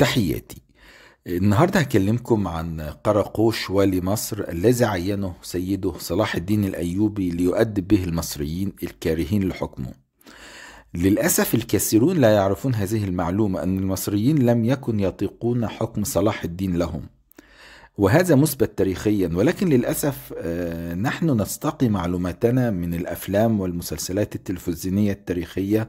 تحياتي النهاردة هكلمكم عن قرقوش والي مصر الذي عينه سيده صلاح الدين الأيوبي ليؤدب به المصريين الكارهين لحكمه للأسف الكثيرون لا يعرفون هذه المعلومة أن المصريين لم يكن يطيقون حكم صلاح الدين لهم وهذا مثبت تاريخيا ولكن للاسف آه، نحن نستقي معلوماتنا من الافلام والمسلسلات التلفزيونيه التاريخيه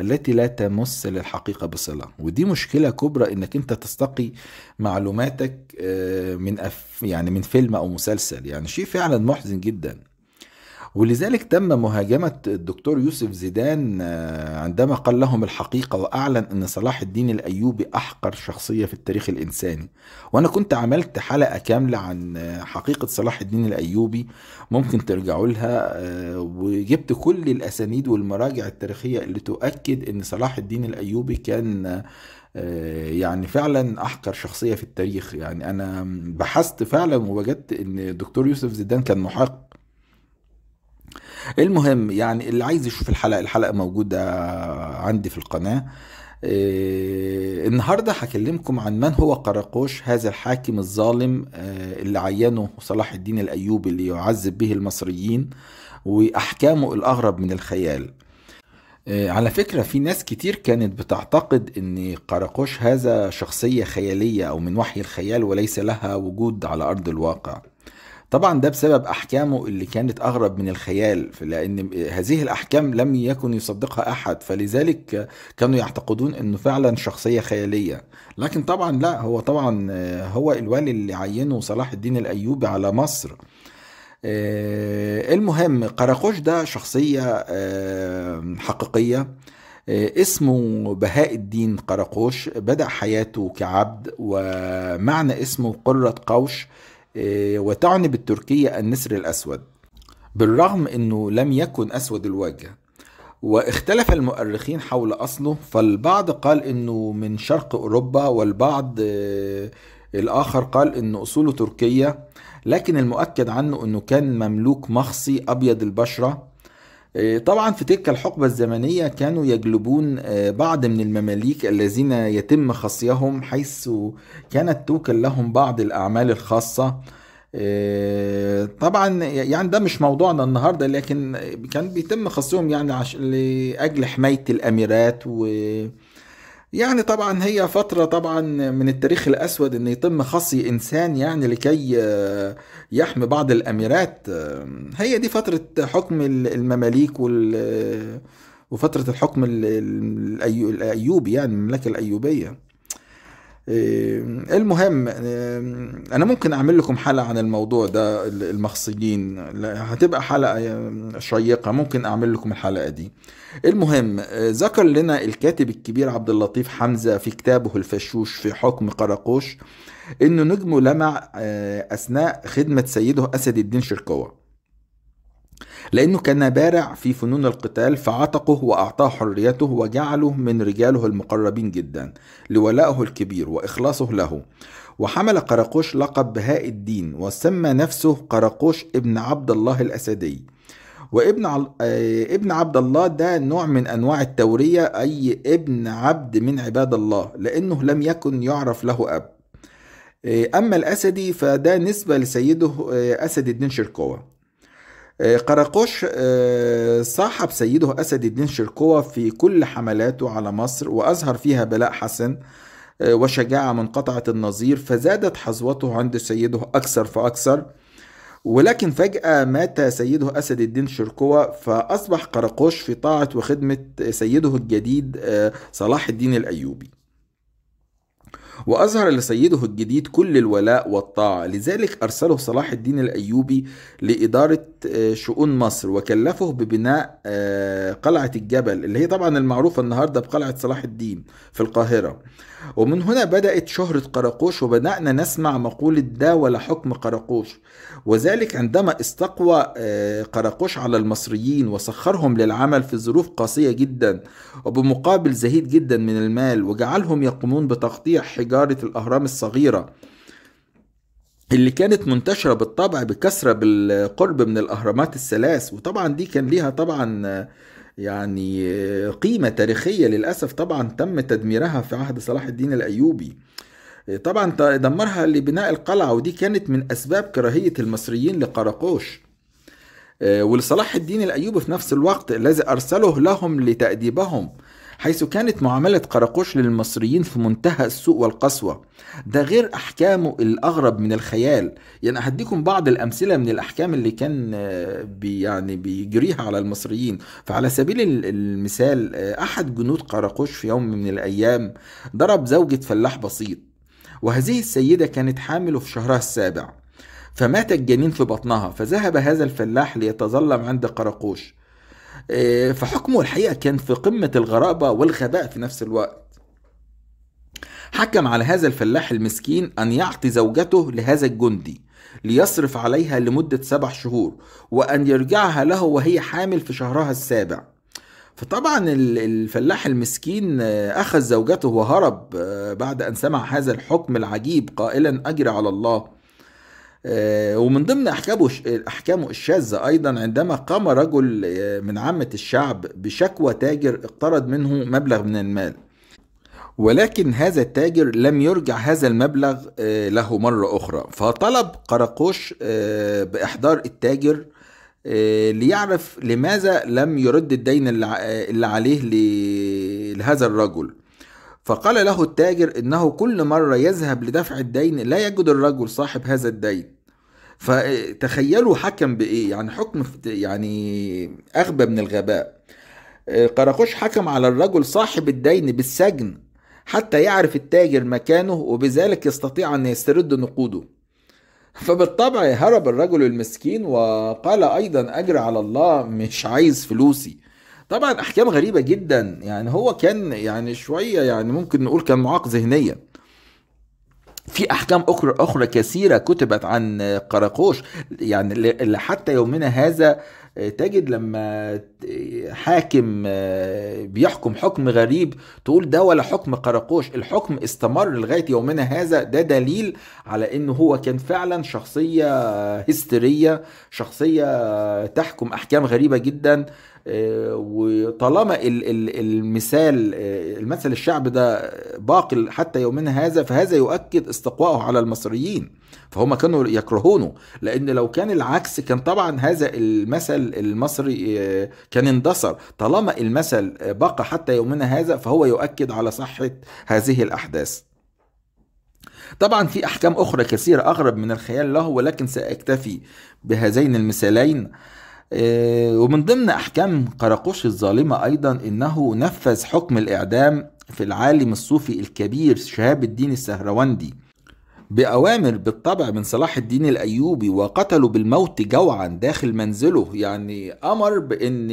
التي لا تمس للحقيقه بصله ودي مشكله كبرى انك انت تستقي معلوماتك آه، من أف يعني من فيلم او مسلسل يعني شيء فعلا محزن جدا ولذلك تم مهاجمة الدكتور يوسف زيدان آه، عندما قال لهم الحقيقة وأعلن أن صلاح الدين الأيوبي أحقر شخصية في التاريخ الإنساني وأنا كنت عملت حلقة كاملة عن آه، حقيقة صلاح الدين الأيوبي ممكن ترجعوا لها آه، وجبت كل الأسانيد والمراجع التاريخية اللي تؤكد أن صلاح الدين الأيوبي كان يعني فعلا احقر شخصيه في التاريخ يعني انا بحثت فعلا ووجدت ان دكتور يوسف زيدان كان محق المهم يعني اللي عايز يشوف الحلقه الحلقه موجوده عندي في القناه إيه النهارده هكلمكم عن من هو قراقوش هذا الحاكم الظالم إيه اللي عينه صلاح الدين الايوبي اللي يعذب به المصريين واحكامه الاغرب من الخيال إيه على فكرة في ناس كتير كانت بتعتقد ان قراقوش هذا شخصية خيالية او من وحي الخيال وليس لها وجود على ارض الواقع طبعا ده بسبب احكامه اللي كانت اغرب من الخيال لان هذه الاحكام لم يكن يصدقها احد فلذلك كانوا يعتقدون انه فعلا شخصيه خياليه لكن طبعا لا هو طبعا هو الوالي اللي عينه صلاح الدين الايوبي على مصر آه، المهم قراقوش ده شخصيه آه، حقيقيه آه، اسمه بهاء الدين قراقوش بدأ حياته كعبد ومعنى اسمه قرة قوش آه، وتعني بالتركية النسر الأسود بالرغم أنه لم يكن أسود الوجه واختلف المؤرخين حول أصله فالبعض قال أنه من شرق أوروبا والبعض آه، الآخر قال أنه أصوله تركية لكن المؤكد عنه أنه كان مملوك مخصي أبيض البشرة آه، طبعا في تلك الحقبة الزمنية كانوا يجلبون آه، بعض من المماليك الذين يتم خصيهم حيث كانت توكل لهم بعض الأعمال الخاصة آه، طبعا يعني ده مش موضوعنا النهارده لكن كان بيتم خصهم يعني لاجل حمايه الاميرات و يعني طبعا هي فترة طبعا من التاريخ الأسود إن يتم خصي إنسان يعني لكي آه، يحمي بعض الأميرات هي دي فترة حكم المماليك وال آه، وفترة الحكم الأيوبي يعني المملكة الأيوبية إيه، المهم إيه، انا ممكن اعمل لكم حلقه عن الموضوع ده المخصيين هتبقى حلقه إيه، شيقه ممكن اعمل لكم الحلقه دي المهم ذكر لنا الكاتب الكبير عبد اللطيف حمزه في كتابه الفشوش في حكم قراقوش انه نجمه لمع اثناء خدمه سيده اسد الدين شركوه لأنه كان بارع في فنون القتال فعتقه وأعطاه حريته وجعله من رجاله المقربين جدا لولائه الكبير وإخلاصه له وحمل قرقوش لقب بهاء الدين وسمى نفسه قرقوش ابن عبد الله الأسدي وابن عل... آه، ابن عبد الله ده نوع من انواع التوريه اي ابن عبد من عباد الله لانه لم يكن يعرف له اب آه، اما الاسدي فده نسبه لسيده آه، اسد الدين شركوه آه، قراقوش آه، صاحب سيده أسد الدين شركوة في كل حملاته على مصر وأظهر فيها بلاء حسن آه، وشجاعة منقطعة النظير فزادت حظوته عند سيده أكثر فأكثر ولكن فجأة مات سيده أسد الدين شركوة فأصبح قراقوش في طاعة وخدمة سيده الجديد صلاح الدين الأيوبي وأظهر لسيده الجديد كل الولاء والطاعة لذلك أرسله صلاح الدين الأيوبي لإدارة آه، شؤون مصر وكلفه ببناء آه، قلعة الجبل اللي هي طبعا المعروفة النهاردة بقلعة صلاح الدين في القاهرة ومن هنا بدأت شهرة قراقوش وبدأنا نسمع مقولة دا ولا حكم قراقوش وذلك عندما استقوى آه، قراقوش على المصريين وسخرهم للعمل في ظروف قاسية جدا وبمقابل زهيد جدا من المال وجعلهم يقومون بتقطيع حجارة الأهرام الصغيرة اللي كانت منتشرة بالطبع بكثرة بالقرب من الأهرامات الثلاث وطبعا دي كان ليها طبعا آه، يعني آه، قيمة تاريخية للأسف طبعا تم تدميرها في عهد صلاح الدين الأيوبي آه، طبعا دمرها لبناء القلعة ودي كانت من أسباب كراهية المصريين لقراقوش آه، ولصلاح الدين الأيوبي في نفس الوقت الذي أرسله لهم لتأديبهم حيث كانت معاملة قراقوش للمصريين في منتهى السوء والقسوة ده غير أحكامه الأغرب من الخيال يعني هديكم بعض الأمثلة من الأحكام اللي كان آه، بي يعني بيجريها على المصريين فعلى سبيل المثال آه، أحد جنود قراقوش في يوم من الأيام ضرب زوجة فلاح بسيط وهذه السيدة كانت حامل في شهرها السابع فمات الجنين في بطنها فذهب هذا الفلاح ليتظلم عند قراقوش إيه، فحكمه الحقيقة كان في قمة الغرابة والغباء في نفس الوقت حكم على هذا الفلاح المسكين أن يعطي زوجته لهذا الجندي ليصرف عليها لمدة سبع شهور وأن يرجعها له وهي حامل في شهرها السابع فطبعا الفلاح المسكين آه، أخذ زوجته وهرب آه، بعد أن سمع هذا الحكم العجيب قائلا أجري على الله آه، ومن ضمن احكامه احكامه الشاذه ايضا عندما قام رجل آه، من عامه الشعب بشكوى تاجر اقترض منه مبلغ من المال ولكن هذا التاجر لم يرجع هذا المبلغ آه، له مرة أخرى فطلب قرقوش بإحضار التاجر ليعرف لماذا لم يرد الدين اللي عليه لهذا الرجل فقال له التاجر إنه كل مرة يذهب لدفع الدين لا يجد الرجل صاحب هذا الدين فتخيلوا حكم بإيه يعني حكم يعني أغبى من الغباء آه، قراقوش حكم على الرجل صاحب الدين بالسجن حتى يعرف التاجر مكانه وبذلك يستطيع أن يسترد نقوده فبالطبع هرب الرجل المسكين وقال أيضا أجر على الله مش عايز فلوسي طبعا احكام غريبه جدا يعني هو كان يعني شويه يعني ممكن نقول كان معاق ذهنيا في احكام اخرى اخرى كثيره كتبت عن قراقوش يعني حتى يومنا هذا آه، تجد لما آه، حاكم آه، بيحكم حكم غريب تقول ده ولا حكم قراقوش الحكم استمر لغايه يومنا هذا ده دليل على ان هو كان فعلا شخصيه هستيريه شخصيه تحكم احكام غريبه جدا وطالما المثال المثل الشعب ده باقي حتى يومنا هذا فهذا يؤكد استقواءه على المصريين فهم كانوا يكرهونه لان لو كان العكس كان طبعا هذا المثل المصري آه، كان اندثر طالما المثل آه، بقى حتى يومنا هذا فهو يؤكد على صحة هذه الأحداث طبعا في أحكام أخرى كثيرة أغرب من الخيال له ولكن سأكتفي بهذين المثالين آه، ومن ضمن أحكام قراقوش الظالمة أيضا أنه نفذ حكم الإعدام في العالم الصوفي الكبير شهاب الدين السهروندي بأوامر بالطبع من صلاح الدين الأيوبي وقتلوا بالموت جوعا داخل منزله يعني أمر بأن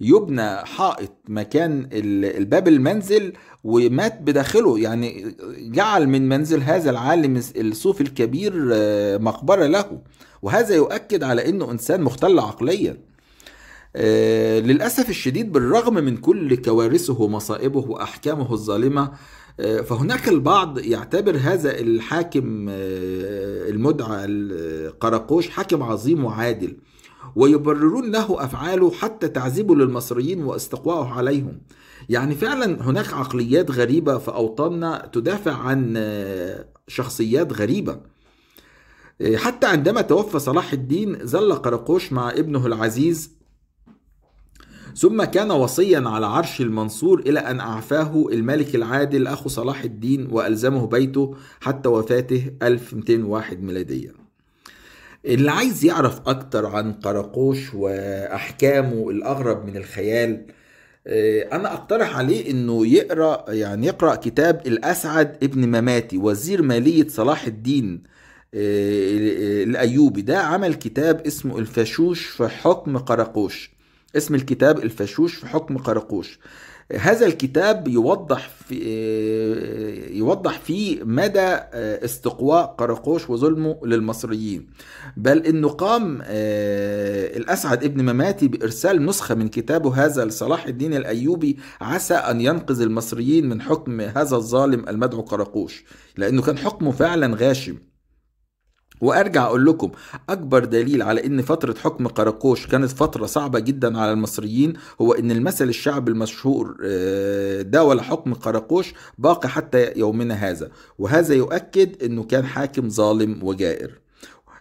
يبنى حائط مكان الباب المنزل ومات بداخله يعني جعل من منزل هذا العالم الصوفي الكبير آه، مقبرة له وهذا يؤكد على أنه إنسان مختل عقلياً آه، للأسف الشديد بالرغم من كل كوارثه ومصائبه وأحكامه الظالمة آه، فهناك البعض يعتبر هذا الحاكم آه، المدعى القرقوش حاكم عظيم وعادل ويبررون له افعاله حتى تعذيبه للمصريين واستقواءه عليهم يعني فعلا هناك عقليات غريبه في اوطاننا تدافع عن آه، شخصيات غريبه حتى عندما توفى صلاح الدين ظل قراقوش مع ابنه العزيز ثم كان وصيا على عرش المنصور إلى أن أعفاه الملك العادل أخو صلاح الدين وألزمه بيته حتى وفاته 1201 ميلادية اللي عايز يعرف أكتر عن قراقوش وأحكامه الأغرب من الخيال آه، أنا أقترح عليه إنه يقرأ يعني يقرأ كتاب الأسعد ابن مماتي وزير مالية صلاح الدين آه، آه، الأيوبي ده عمل كتاب اسمه الفشوش في حكم قراقوش اسم الكتاب الفشوش في حكم قرقوش هذا الكتاب يوضح في آه، يوضح فيه مدى آه، استقواء قرقوش وظلمه للمصريين بل انه قام آه، الاسعد ابن مماتي بارسال نسخه من كتابه هذا لصلاح الدين الايوبي عسى ان ينقذ المصريين من حكم هذا الظالم المدعو قرقوش لانه كان حكمه فعلا غاشم وارجع اقول لكم اكبر دليل على ان فتره حكم قراقوش كانت فتره صعبه جدا على المصريين هو ان المثل الشعبي المشهور آه، داول حكم قراقوش باقي حتى يومنا هذا وهذا يؤكد انه كان حاكم ظالم وجائر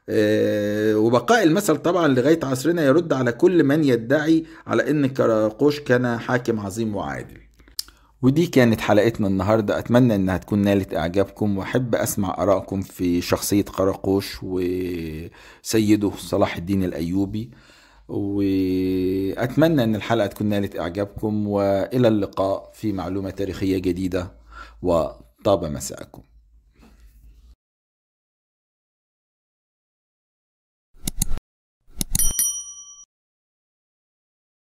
آه، وبقاء المثل طبعا لغايه عصرنا يرد على كل من يدعي على ان قراقوش كان حاكم عظيم وعادل ودي كانت حلقتنا النهاردة أتمنى أنها تكون نالت إعجابكم وأحب أسمع آرائكم في شخصية قرقوش وسيده صلاح الدين الأيوبي وأتمنى أن الحلقة تكون نالت إعجابكم وإلى اللقاء في معلومة تاريخية جديدة وطاب مساءكم